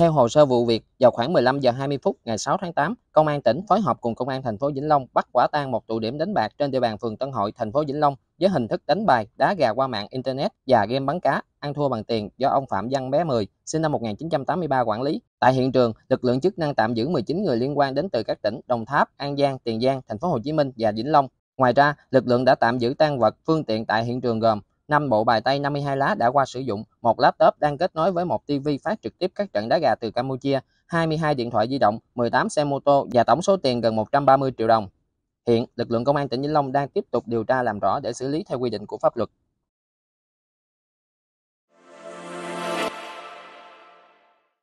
Theo hồ sơ vụ việc, vào khoảng 15 giờ 20 phút ngày 6 tháng 8, công an tỉnh phối hợp cùng công an thành phố Vĩnh Long bắt quả tang một tụ điểm đánh bạc trên địa bàn phường Tân Hội, thành phố Vĩnh Long với hình thức đánh bài, đá gà qua mạng internet và game bắn cá ăn thua bằng tiền do ông Phạm Văn Bé 10, sinh năm 1983 quản lý. Tại hiện trường, lực lượng chức năng tạm giữ 19 người liên quan đến từ các tỉnh Đồng Tháp, An Giang, Tiền Giang, thành phố Hồ Chí Minh và Vĩnh Long. Ngoài ra, lực lượng đã tạm giữ tang vật, phương tiện tại hiện trường gồm 5 bộ bài tay 52 lá đã qua sử dụng, một laptop đang kết nối với một TV phát trực tiếp các trận đá gà từ Campuchia, 22 điện thoại di động, 18 xe mô tô và tổng số tiền gần 130 triệu đồng. Hiện, lực lượng công an tỉnh Vĩnh Long đang tiếp tục điều tra làm rõ để xử lý theo quy định của pháp luật.